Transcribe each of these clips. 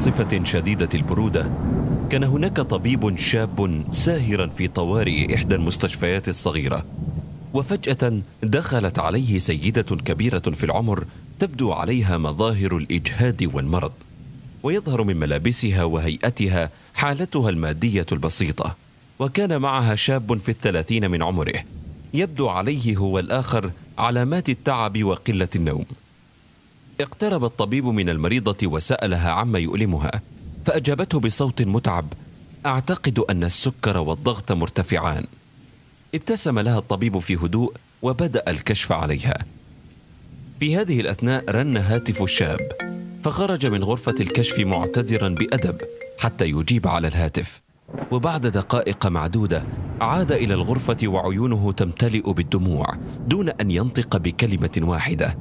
عاصفة شديدة البرودة كان هناك طبيب شاب ساهرا في طوارئ إحدى المستشفيات الصغيرة وفجأة دخلت عليه سيدة كبيرة في العمر تبدو عليها مظاهر الإجهاد والمرض ويظهر من ملابسها وهيئتها حالتها المادية البسيطة وكان معها شاب في الثلاثين من عمره يبدو عليه هو الآخر علامات التعب وقلة النوم اقترب الطبيب من المريضة وسألها عما يؤلمها فأجابته بصوت متعب أعتقد أن السكر والضغط مرتفعان ابتسم لها الطبيب في هدوء وبدأ الكشف عليها في هذه الأثناء رن هاتف الشاب فخرج من غرفة الكشف معتذرا بأدب حتى يجيب على الهاتف وبعد دقائق معدودة عاد إلى الغرفة وعيونه تمتلئ بالدموع دون أن ينطق بكلمة واحدة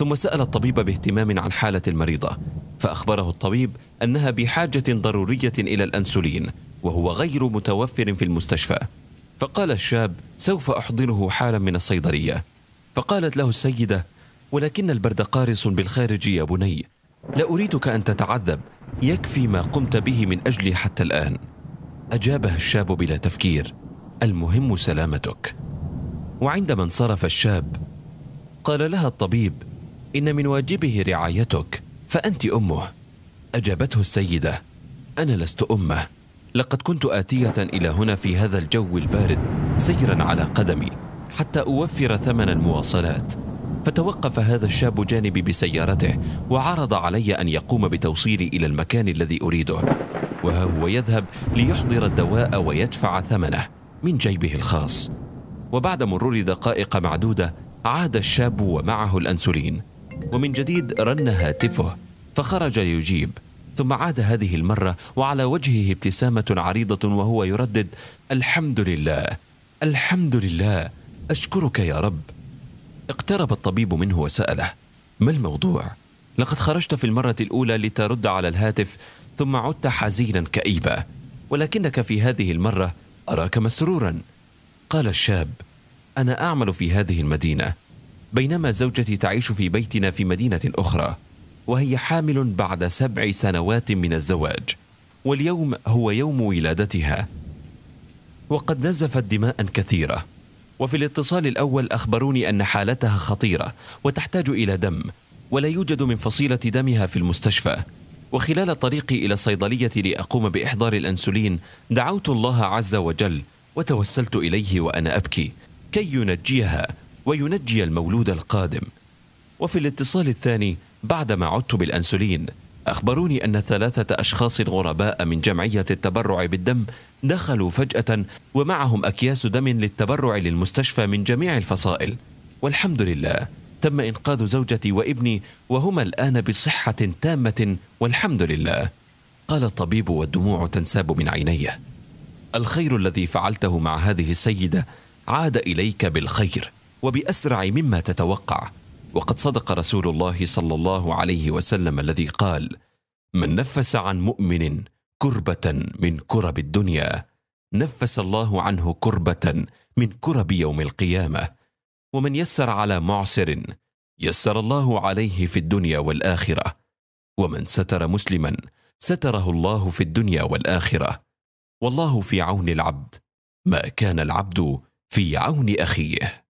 ثم سأل الطبيب باهتمام عن حالة المريضة فأخبره الطبيب أنها بحاجة ضرورية إلى الأنسولين وهو غير متوفر في المستشفى فقال الشاب سوف أحضنه حالا من الصيدلية فقالت له السيدة ولكن البرد قارس بالخارج يا بني لا أريدك أن تتعذب يكفي ما قمت به من أجلي حتى الآن أجابها الشاب بلا تفكير المهم سلامتك وعندما انصرف الشاب قال لها الطبيب ان من واجبه رعايتك فانت امه اجابته السيده انا لست امه لقد كنت اتيه الى هنا في هذا الجو البارد سيرا على قدمي حتى اوفر ثمن المواصلات فتوقف هذا الشاب جانبي بسيارته وعرض علي ان يقوم بتوصيلي الى المكان الذي اريده وها هو يذهب ليحضر الدواء ويدفع ثمنه من جيبه الخاص وبعد مرور دقائق معدوده عاد الشاب ومعه الانسولين ومن جديد رن هاتفه فخرج ليجيب ثم عاد هذه المرة وعلى وجهه ابتسامة عريضة وهو يردد الحمد لله الحمد لله أشكرك يا رب اقترب الطبيب منه وسأله ما الموضوع؟ لقد خرجت في المرة الأولى لترد على الهاتف ثم عدت حزينا كئيبا ولكنك في هذه المرة أراك مسرورا قال الشاب أنا أعمل في هذه المدينة بينما زوجتي تعيش في بيتنا في مدينة أخرى وهي حامل بعد سبع سنوات من الزواج واليوم هو يوم ولادتها وقد نزفت دماء كثيرة وفي الاتصال الأول أخبروني أن حالتها خطيرة وتحتاج إلى دم ولا يوجد من فصيلة دمها في المستشفى وخلال طريقي إلى الصيدلية لأقوم بإحضار الأنسولين دعوت الله عز وجل وتوسلت إليه وأنا أبكي كي ينجيها وينجي المولود القادم وفي الاتصال الثاني بعدما عدت بالأنسولين أخبروني أن ثلاثة أشخاص غرباء من جمعية التبرع بالدم دخلوا فجأة ومعهم أكياس دم للتبرع للمستشفى من جميع الفصائل والحمد لله تم إنقاذ زوجتي وابني وهما الآن بصحة تامة والحمد لله قال الطبيب والدموع تنساب من عينيه الخير الذي فعلته مع هذه السيدة عاد إليك بالخير وباسرع مما تتوقع وقد صدق رسول الله صلى الله عليه وسلم الذي قال من نفس عن مؤمن كربه من كرب الدنيا نفس الله عنه كربه من كرب يوم القيامه ومن يسر على معسر يسر الله عليه في الدنيا والاخره ومن ستر مسلما ستره الله في الدنيا والاخره والله في عون العبد ما كان العبد في عون اخيه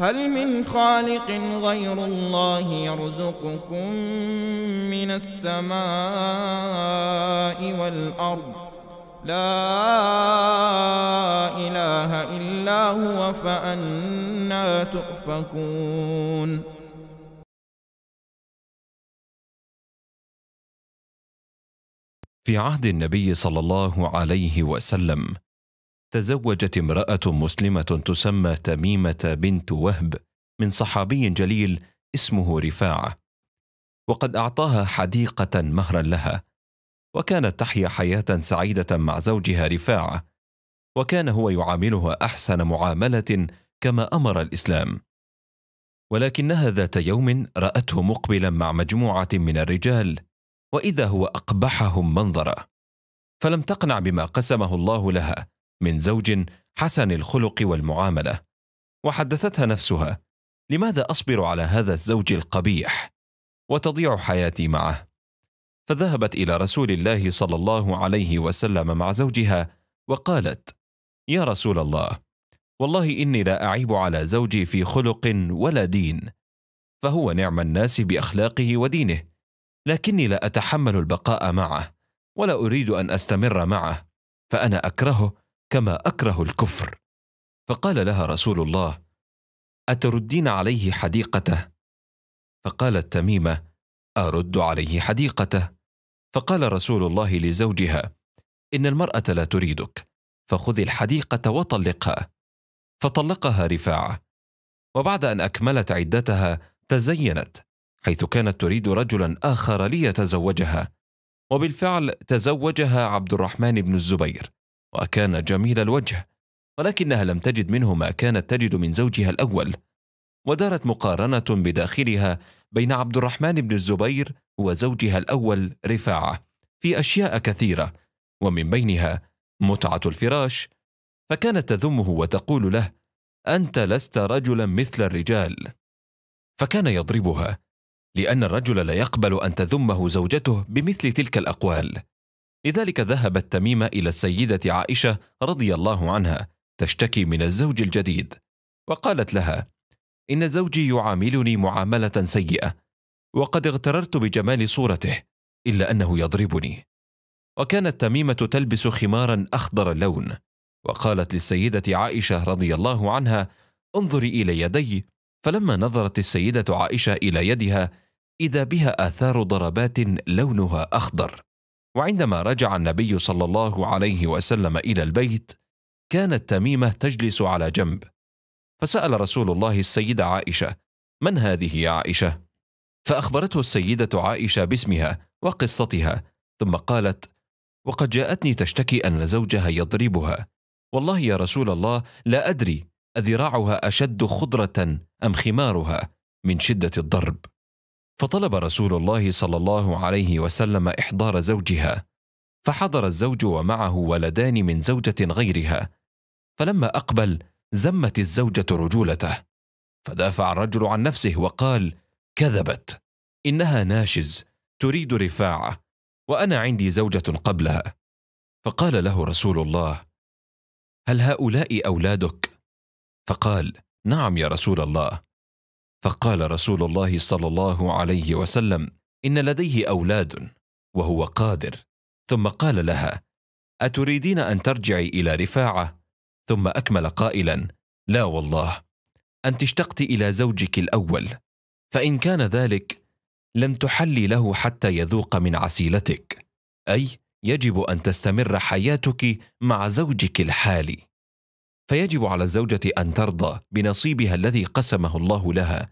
هل من خالق غير الله يرزقكم من السماء والأرض لا إله إلا هو فأنا تؤفكون في عهد النبي صلى الله عليه وسلم تزوجت امرأة مسلمة تسمى تميمة بنت وهب من صحابي جليل اسمه رفاعة، وقد أعطاها حديقة مهرا لها، وكانت تحيا حياة سعيدة مع زوجها رفاعة، وكان هو يعاملها أحسن معاملة كما أمر الإسلام. ولكنها ذات يوم رأته مقبلا مع مجموعة من الرجال، وإذا هو أقبحهم منظرا، فلم تقنع بما قسمه الله لها، من زوج حسن الخلق والمعامله وحدثتها نفسها لماذا اصبر على هذا الزوج القبيح وتضيع حياتي معه فذهبت الى رسول الله صلى الله عليه وسلم مع زوجها وقالت يا رسول الله والله اني لا اعيب على زوجي في خلق ولا دين فهو نعم الناس باخلاقه ودينه لكني لا اتحمل البقاء معه ولا اريد ان استمر معه فانا اكرهه كما اكره الكفر فقال لها رسول الله اتردين عليه حديقته فقالت تميمه ارد عليه حديقته فقال رسول الله لزوجها ان المراه لا تريدك فخذي الحديقه وطلقها فطلقها رفاعه وبعد ان اكملت عدتها تزينت حيث كانت تريد رجلا اخر ليتزوجها وبالفعل تزوجها عبد الرحمن بن الزبير وكان جميل الوجه ولكنها لم تجد منه ما كانت تجد من زوجها الأول ودارت مقارنة بداخلها بين عبد الرحمن بن الزبير وزوجها الأول رفاعة في أشياء كثيرة ومن بينها متعة الفراش فكانت تذمه وتقول له أنت لست رجلا مثل الرجال فكان يضربها لأن الرجل لا يقبل أن تذمه زوجته بمثل تلك الأقوال لذلك ذهبت تميمة إلى السيدة عائشة رضي الله عنها تشتكي من الزوج الجديد وقالت لها إن زوجي يعاملني معاملة سيئة وقد اغتررت بجمال صورته إلا أنه يضربني وكانت تميمة تلبس خمارا أخضر اللون وقالت للسيدة عائشة رضي الله عنها انظري إلى يدي فلما نظرت السيدة عائشة إلى يدها إذا بها آثار ضربات لونها أخضر وعندما رجع النبي صلى الله عليه وسلم الى البيت كانت تميمه تجلس على جنب فسال رسول الله السيده عائشه من هذه يا عائشه فاخبرته السيده عائشه باسمها وقصتها ثم قالت وقد جاءتني تشتكي ان زوجها يضربها والله يا رسول الله لا ادري اذراعها اشد خضره ام خمارها من شده الضرب فطلب رسول الله صلى الله عليه وسلم احضار زوجها فحضر الزوج ومعه ولدان من زوجه غيرها فلما اقبل زمت الزوجه رجولته فدافع الرجل عن نفسه وقال كذبت انها ناشز تريد رفاعه وانا عندي زوجه قبلها فقال له رسول الله هل هؤلاء اولادك فقال نعم يا رسول الله فقال رسول الله صلى الله عليه وسلم ان لديه اولاد وهو قادر ثم قال لها اتريدين ان ترجعي الى رفاعه ثم اكمل قائلا لا والله انت اشتقت الى زوجك الاول فان كان ذلك لم تحلي له حتى يذوق من عسيلتك اي يجب ان تستمر حياتك مع زوجك الحالي فيجب على الزوجة أن ترضى بنصيبها الذي قسمه الله لها،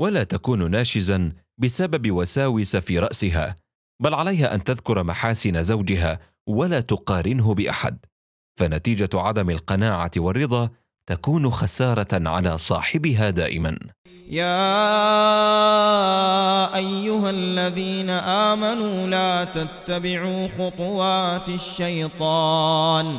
ولا تكون ناشزا بسبب وساوس في رأسها، بل عليها أن تذكر محاسن زوجها ولا تقارنه بأحد، فنتيجة عدم القناعة والرضا تكون خسارة على صاحبها دائما. يا أيها الذين آمنوا لا تتبعوا خطوات الشيطان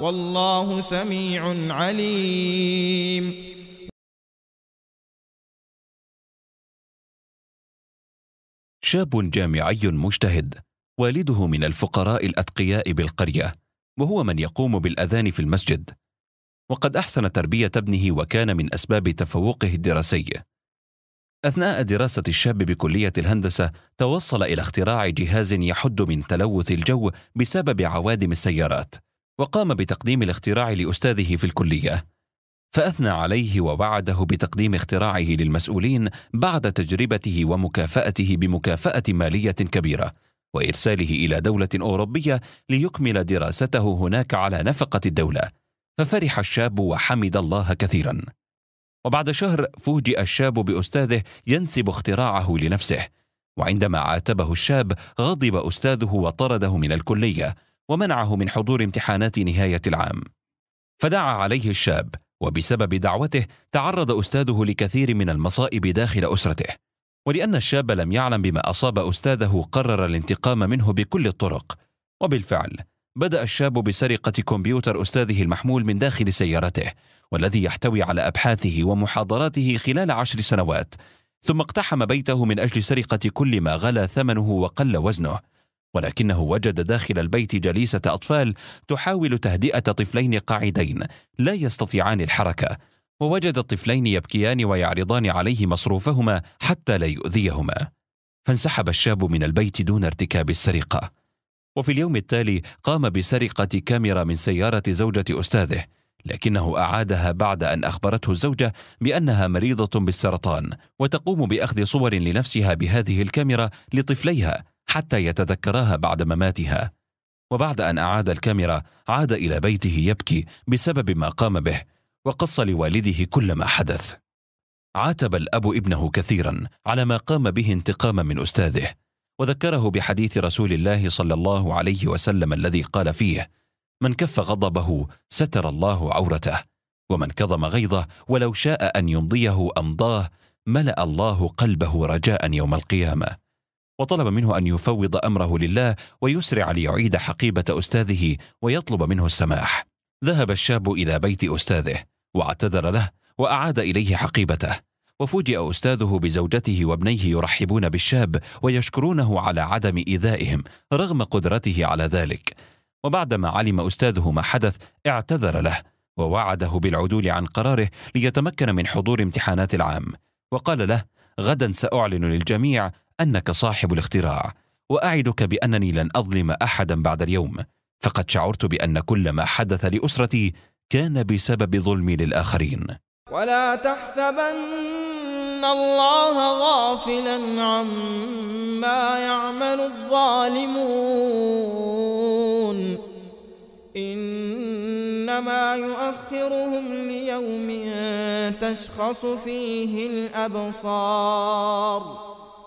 والله سميع عليم شاب جامعي مجتهد والده من الفقراء الاتقياء بالقريه وهو من يقوم بالاذان في المسجد وقد احسن تربيه ابنه وكان من اسباب تفوقه الدراسي اثناء دراسه الشاب بكليه الهندسه توصل الى اختراع جهاز يحد من تلوث الجو بسبب عوادم السيارات وقام بتقديم الاختراع لاستاذه في الكليه فاثنى عليه ووعده بتقديم اختراعه للمسؤولين بعد تجربته ومكافاته بمكافاه ماليه كبيره وارساله الى دوله اوروبيه ليكمل دراسته هناك على نفقه الدوله ففرح الشاب وحمد الله كثيرا وبعد شهر فوجئ الشاب باستاذه ينسب اختراعه لنفسه وعندما عاتبه الشاب غضب استاذه وطرده من الكليه ومنعه من حضور امتحانات نهاية العام فدعا عليه الشاب وبسبب دعوته تعرض أستاذه لكثير من المصائب داخل أسرته ولأن الشاب لم يعلم بما أصاب أستاذه قرر الانتقام منه بكل الطرق وبالفعل بدأ الشاب بسرقة كمبيوتر أستاذه المحمول من داخل سيارته والذي يحتوي على أبحاثه ومحاضراته خلال عشر سنوات ثم اقتحم بيته من أجل سرقة كل ما غلا ثمنه وقل وزنه ولكنه وجد داخل البيت جليسة أطفال تحاول تهدئة طفلين قاعدين لا يستطيعان الحركة، ووجد الطفلين يبكيان ويعرضان عليه مصروفهما حتى لا يؤذيهما. فانسحب الشاب من البيت دون ارتكاب السرقة. وفي اليوم التالي قام بسرقة كاميرا من سيارة زوجة أستاذه، لكنه أعادها بعد أن أخبرته الزوجة بأنها مريضة بالسرطان وتقوم بأخذ صور لنفسها بهذه الكاميرا لطفليها حتى يتذكرها بعد مماتها وبعد ان اعاد الكاميرا عاد الى بيته يبكي بسبب ما قام به وقص لوالده كل ما حدث عاتب الاب ابنه كثيرا على ما قام به انتقاما من استاذه وذكره بحديث رسول الله صلى الله عليه وسلم الذي قال فيه من كف غضبه ستر الله عورته ومن كظم غيظه ولو شاء ان يمضيه امضاه ملا الله قلبه رجاء يوم القيامه وطلب منه أن يفوض أمره لله ويسرع ليعيد حقيبة أستاذه ويطلب منه السماح ذهب الشاب إلى بيت أستاذه واعتذر له وأعاد إليه حقيبته وفوجئ أستاذه بزوجته وابنيه يرحبون بالشاب ويشكرونه على عدم إيذائهم رغم قدرته على ذلك وبعدما علم أستاذه ما حدث اعتذر له ووعده بالعدول عن قراره ليتمكن من حضور امتحانات العام وقال له غدا سأعلن للجميع انك صاحب الاختراع واعدك بانني لن اظلم احدا بعد اليوم فقد شعرت بان كل ما حدث لاسرتي كان بسبب ظلمي للاخرين ولا تحسبن الله غافلا عما يعمل الظالمون انما يؤخرهم ليوم تشخص فيه الابصار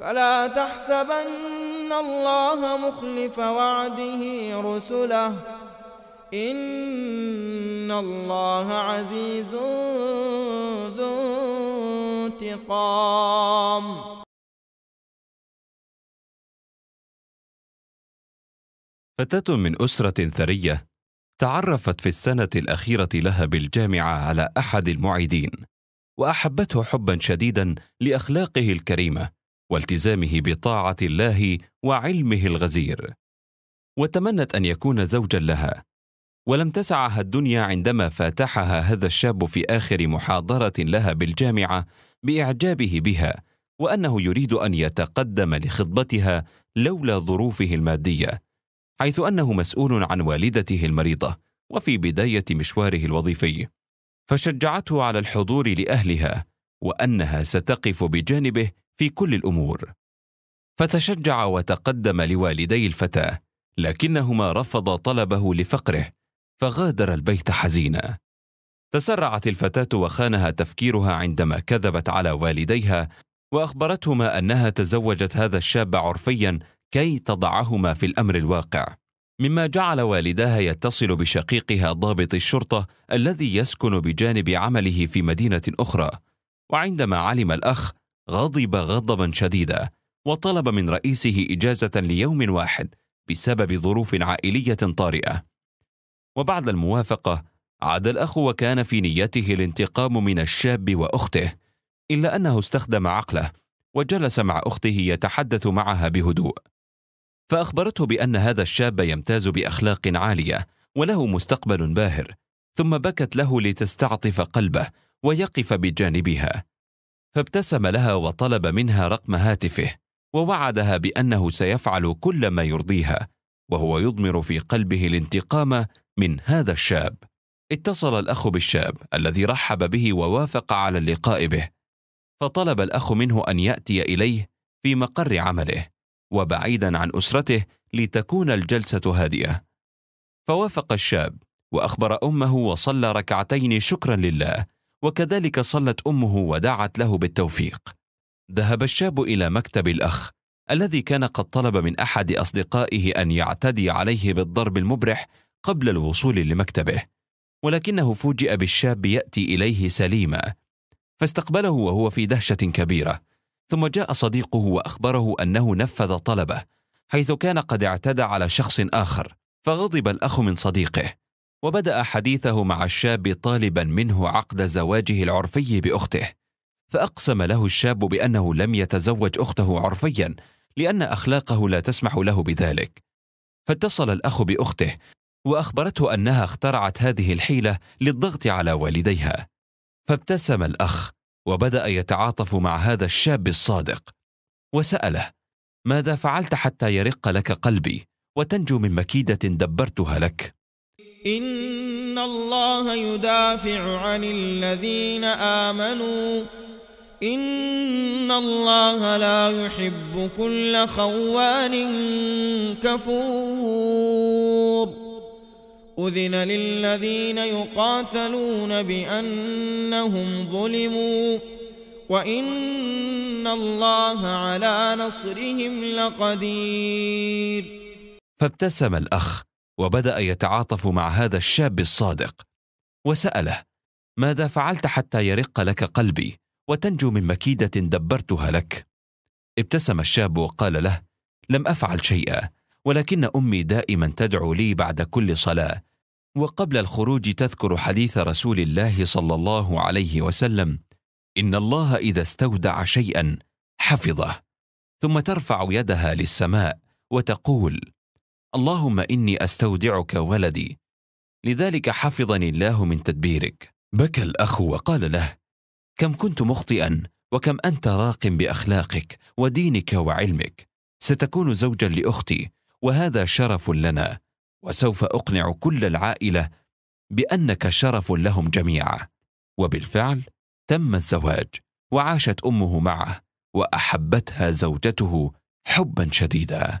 فلا تحسبن الله مخلف وعده رسله إن الله عزيز ذو انتقام فتاة من أسرة ثرية تعرفت في السنة الأخيرة لها بالجامعة على أحد المعيدين وأحبته حبا شديدا لأخلاقه الكريمة والتزامه بطاعه الله وعلمه الغزير وتمنت ان يكون زوجا لها ولم تسعها الدنيا عندما فاتحها هذا الشاب في اخر محاضره لها بالجامعه باعجابه بها وانه يريد ان يتقدم لخطبتها لولا ظروفه الماديه حيث انه مسؤول عن والدته المريضه وفي بدايه مشواره الوظيفي فشجعته على الحضور لاهلها وانها ستقف بجانبه في كل الامور فتشجع وتقدم لوالدي الفتاه لكنهما رفضا طلبه لفقره فغادر البيت حزينا تسرعت الفتاه وخانها تفكيرها عندما كذبت على والديها واخبرتهما انها تزوجت هذا الشاب عرفيا كي تضعهما في الامر الواقع مما جعل والداها يتصل بشقيقها ضابط الشرطه الذي يسكن بجانب عمله في مدينه اخرى وعندما علم الاخ غضب غضبا شديدا وطلب من رئيسه إجازة ليوم واحد بسبب ظروف عائلية طارئة وبعد الموافقة عاد الأخ وكان في نيته الانتقام من الشاب وأخته إلا أنه استخدم عقله وجلس مع أخته يتحدث معها بهدوء فأخبرته بأن هذا الشاب يمتاز بأخلاق عالية وله مستقبل باهر ثم بكت له لتستعطف قلبه ويقف بجانبها فابتسم لها وطلب منها رقم هاتفه ووعدها بانه سيفعل كل ما يرضيها وهو يضمر في قلبه الانتقام من هذا الشاب اتصل الاخ بالشاب الذي رحب به ووافق على اللقاء به فطلب الاخ منه ان ياتي اليه في مقر عمله وبعيدا عن اسرته لتكون الجلسه هادئه فوافق الشاب واخبر امه وصلى ركعتين شكرا لله وكذلك صلت امه ودعت له بالتوفيق ذهب الشاب الى مكتب الاخ الذي كان قد طلب من احد اصدقائه ان يعتدي عليه بالضرب المبرح قبل الوصول لمكتبه ولكنه فوجئ بالشاب ياتي اليه سليما فاستقبله وهو في دهشه كبيره ثم جاء صديقه واخبره انه نفذ طلبه حيث كان قد اعتدى على شخص اخر فغضب الاخ من صديقه وبدا حديثه مع الشاب طالبا منه عقد زواجه العرفي باخته فاقسم له الشاب بانه لم يتزوج اخته عرفيا لان اخلاقه لا تسمح له بذلك فاتصل الاخ باخته واخبرته انها اخترعت هذه الحيله للضغط على والديها فابتسم الاخ وبدا يتعاطف مع هذا الشاب الصادق وساله ماذا فعلت حتى يرق لك قلبي وتنجو من مكيده دبرتها لك إن الله يدافع عن الذين آمنوا إن الله لا يحب كل خوان كفور أذن للذين يقاتلون بأنهم ظلموا وإن الله على نصرهم لقدير فابتسم الأخ وبدا يتعاطف مع هذا الشاب الصادق وساله ماذا فعلت حتى يرق لك قلبي وتنجو من مكيده دبرتها لك ابتسم الشاب وقال له لم افعل شيئا ولكن امي دائما تدعو لي بعد كل صلاه وقبل الخروج تذكر حديث رسول الله صلى الله عليه وسلم ان الله اذا استودع شيئا حفظه ثم ترفع يدها للسماء وتقول اللهم إني أستودعك ولدي لذلك حفظني الله من تدبيرك بكى الأخ وقال له كم كنت مخطئا وكم أنت راق بأخلاقك ودينك وعلمك ستكون زوجا لأختي وهذا شرف لنا وسوف أقنع كل العائلة بأنك شرف لهم جميعا وبالفعل تم الزواج وعاشت أمه معه وأحبتها زوجته حبا شديدا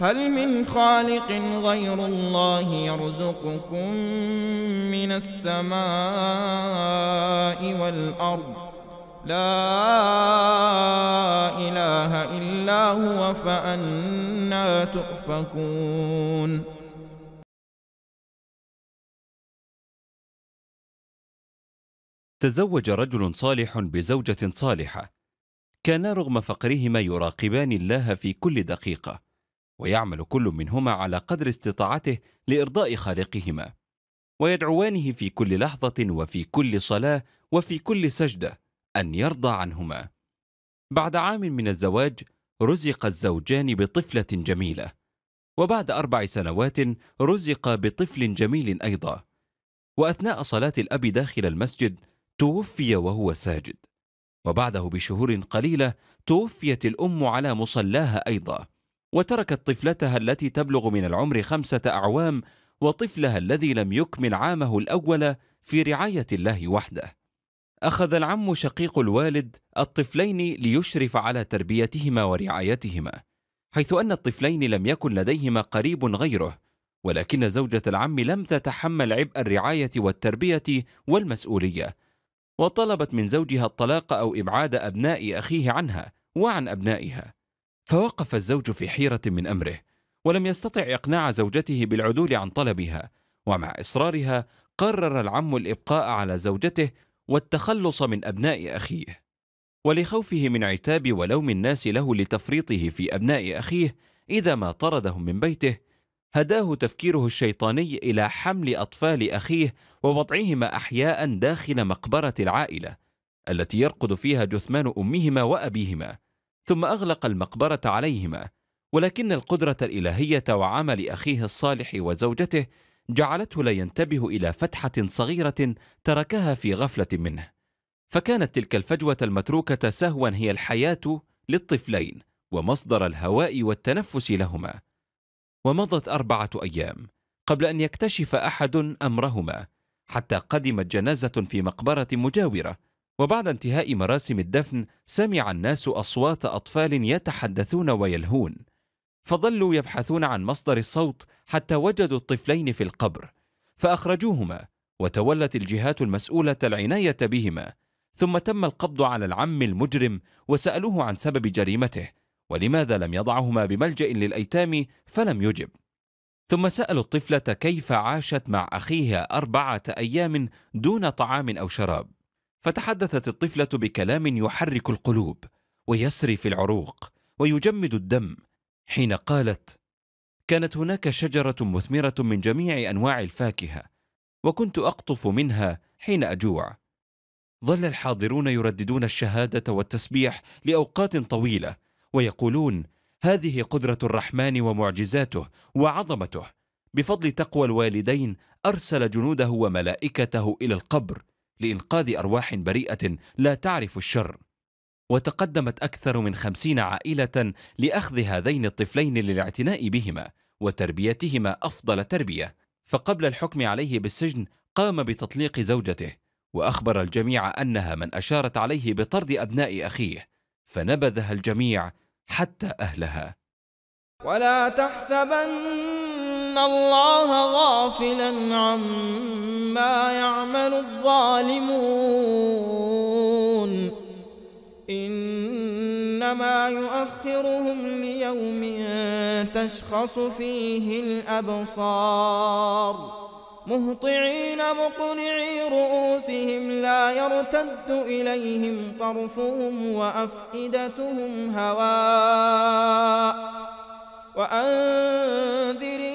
هل من خالق غير الله يرزقكم من السماء والأرض لا إله إلا هو فأنا تؤفكون تزوج رجل صالح بزوجة صالحة كانا رغم فقرهما يراقبان الله في كل دقيقة ويعمل كل منهما على قدر استطاعته لارضاء خالقهما ويدعوانه في كل لحظه وفي كل صلاه وفي كل سجده ان يرضى عنهما بعد عام من الزواج رزق الزوجان بطفله جميله وبعد اربع سنوات رزق بطفل جميل ايضا واثناء صلاه الاب داخل المسجد توفي وهو ساجد وبعده بشهور قليله توفيت الام على مصلاها ايضا وتركت طفلتها التي تبلغ من العمر خمسة أعوام وطفلها الذي لم يكمل عامه الأول في رعاية الله وحده أخذ العم شقيق الوالد الطفلين ليشرف على تربيتهما ورعايتهما حيث أن الطفلين لم يكن لديهما قريب غيره ولكن زوجة العم لم تتحمل عبء الرعاية والتربية والمسؤولية وطلبت من زوجها الطلاق أو إبعاد أبناء أخيه عنها وعن أبنائها فوقف الزوج في حيرة من أمره ولم يستطع إقناع زوجته بالعدول عن طلبها ومع إصرارها قرر العم الإبقاء على زوجته والتخلص من أبناء أخيه ولخوفه من عتاب ولوم الناس له لتفريطه في أبناء أخيه إذا ما طردهم من بيته هداه تفكيره الشيطاني إلى حمل أطفال أخيه ووضعهما أحياء داخل مقبرة العائلة التي يرقد فيها جثمان أمهما وأبيهما ثم أغلق المقبرة عليهما ولكن القدرة الإلهية وعمل أخيه الصالح وزوجته جعلته لا ينتبه إلى فتحة صغيرة تركها في غفلة منه فكانت تلك الفجوة المتروكة سهوا هي الحياة للطفلين ومصدر الهواء والتنفس لهما ومضت أربعة أيام قبل أن يكتشف أحد أمرهما حتى قدمت جنازة في مقبرة مجاورة وبعد انتهاء مراسم الدفن سمع الناس اصوات اطفال يتحدثون ويلهون فظلوا يبحثون عن مصدر الصوت حتى وجدوا الطفلين في القبر فاخرجوهما وتولت الجهات المسؤوله العنايه بهما ثم تم القبض على العم المجرم وسالوه عن سبب جريمته ولماذا لم يضعهما بملجا للايتام فلم يجب ثم سالوا الطفله كيف عاشت مع اخيها اربعه ايام دون طعام او شراب فتحدثت الطفلة بكلام يحرك القلوب ويسري في العروق ويجمد الدم حين قالت كانت هناك شجرة مثمرة من جميع أنواع الفاكهة وكنت أقطف منها حين أجوع ظل الحاضرون يرددون الشهادة والتسبيح لأوقات طويلة ويقولون هذه قدرة الرحمن ومعجزاته وعظمته بفضل تقوى الوالدين أرسل جنوده وملائكته إلى القبر لإنقاذ أرواح بريئة لا تعرف الشر وتقدمت أكثر من خمسين عائلة لأخذ هذين الطفلين للاعتناء بهما وتربيتهما أفضل تربية فقبل الحكم عليه بالسجن قام بتطليق زوجته وأخبر الجميع أنها من أشارت عليه بطرد أبناء أخيه فنبذها الجميع حتى أهلها ولا تحسبن ان الله غافلا عما يعمل الظالمون انما يؤخرهم ليوم تشخص فيه الابصار مهطعين مقنعي رؤوسهم لا يرتد اليهم طرفهم وافئدتهم هواء وانذر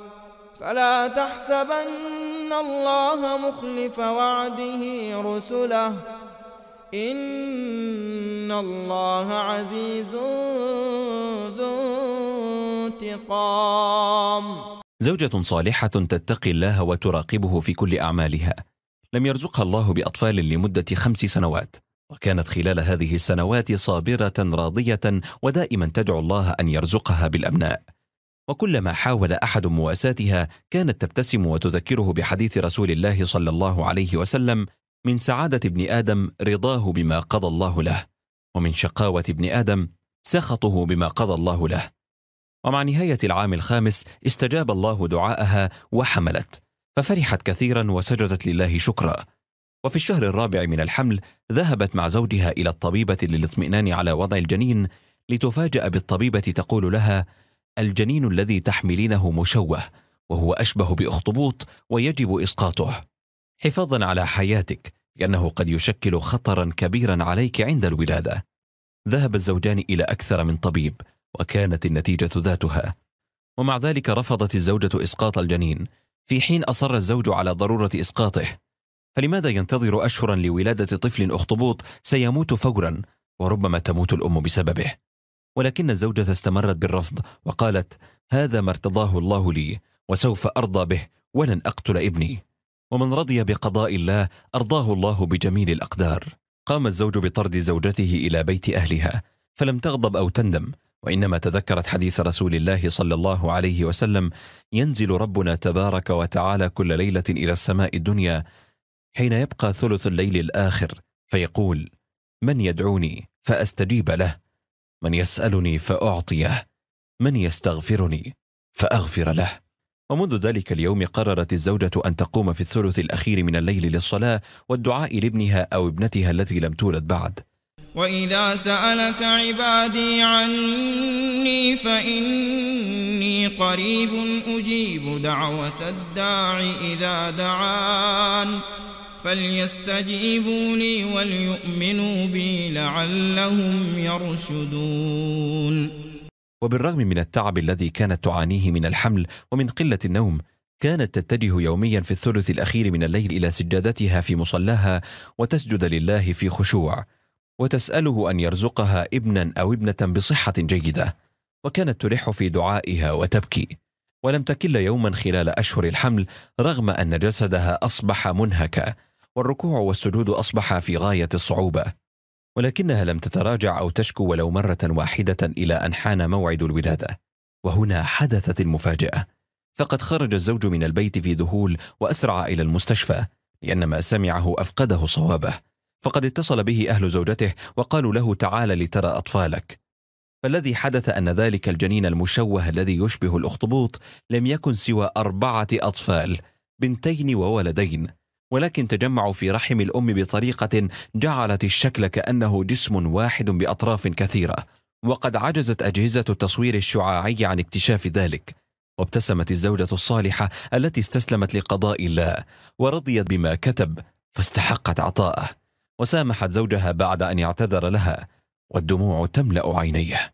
فلا تحسبن الله مخلف وعده رسله إن الله عزيز ذو انتقام زوجة صالحة تتقي الله وتراقبه في كل أعمالها لم يرزقها الله بأطفال لمدة خمس سنوات وكانت خلال هذه السنوات صابرة راضية ودائما تدعو الله أن يرزقها بالأبناء وكلما حاول احد مواساتها كانت تبتسم وتذكره بحديث رسول الله صلى الله عليه وسلم من سعاده ابن ادم رضاه بما قضى الله له ومن شقاوه ابن ادم سخطه بما قضى الله له ومع نهايه العام الخامس استجاب الله دعاءها وحملت ففرحت كثيرا وسجدت لله شكرا وفي الشهر الرابع من الحمل ذهبت مع زوجها الى الطبيبه للاطمئنان على وضع الجنين لتفاجا بالطبيبه تقول لها الجنين الذي تحملينه مشوه وهو اشبه باخطبوط ويجب اسقاطه حفاظا على حياتك لانه قد يشكل خطرا كبيرا عليك عند الولاده ذهب الزوجان الى اكثر من طبيب وكانت النتيجه ذاتها ومع ذلك رفضت الزوجه اسقاط الجنين في حين اصر الزوج على ضروره اسقاطه فلماذا ينتظر اشهرا لولاده طفل اخطبوط سيموت فورا وربما تموت الام بسببه ولكن الزوجة استمرت بالرفض وقالت هذا ما ارتضاه الله لي وسوف أرضى به ولن أقتل ابني ومن رضي بقضاء الله أرضاه الله بجميل الأقدار قام الزوج بطرد زوجته إلى بيت أهلها فلم تغضب أو تندم وإنما تذكرت حديث رسول الله صلى الله عليه وسلم ينزل ربنا تبارك وتعالى كل ليلة إلى السماء الدنيا حين يبقى ثلث الليل الآخر فيقول من يدعوني فأستجيب له من يسألني فأعطيه من يستغفرني فأغفر له ومنذ ذلك اليوم قررت الزوجة أن تقوم في الثلث الأخير من الليل للصلاة والدعاء لابنها أو ابنتها التي لم تولد بعد وإذا سألك عبادي عني فإني قريب أجيب دعوة الداع إذا دعان فليستجيبوا لي وليؤمنوا بي لعلهم يرشدون وبالرغم من التعب الذي كانت تعانيه من الحمل ومن قلة النوم كانت تتجه يوميا في الثلث الأخير من الليل إلى سجادتها في مصلاها وتسجد لله في خشوع وتسأله أن يرزقها ابنا أو ابنة بصحة جيدة وكانت تلح في دعائها وتبكي ولم تكل يوما خلال أشهر الحمل رغم أن جسدها أصبح منهكا والركوع والسجود اصبح في غايه الصعوبه ولكنها لم تتراجع او تشكو ولو مره واحده الى ان حان موعد الولاده وهنا حدثت المفاجاه فقد خرج الزوج من البيت في ذهول واسرع الى المستشفى لان ما سمعه افقده صوابه فقد اتصل به اهل زوجته وقالوا له تعال لترى اطفالك فالذي حدث ان ذلك الجنين المشوه الذي يشبه الاخطبوط لم يكن سوى اربعه اطفال بنتين وولدين ولكن تجمعوا في رحم الأم بطريقة جعلت الشكل كأنه جسم واحد بأطراف كثيرة وقد عجزت أجهزة التصوير الشعاعي عن اكتشاف ذلك وابتسمت الزوجة الصالحة التي استسلمت لقضاء الله ورضيت بما كتب فاستحقت عطاءه وسامحت زوجها بعد أن اعتذر لها والدموع تملأ عينيه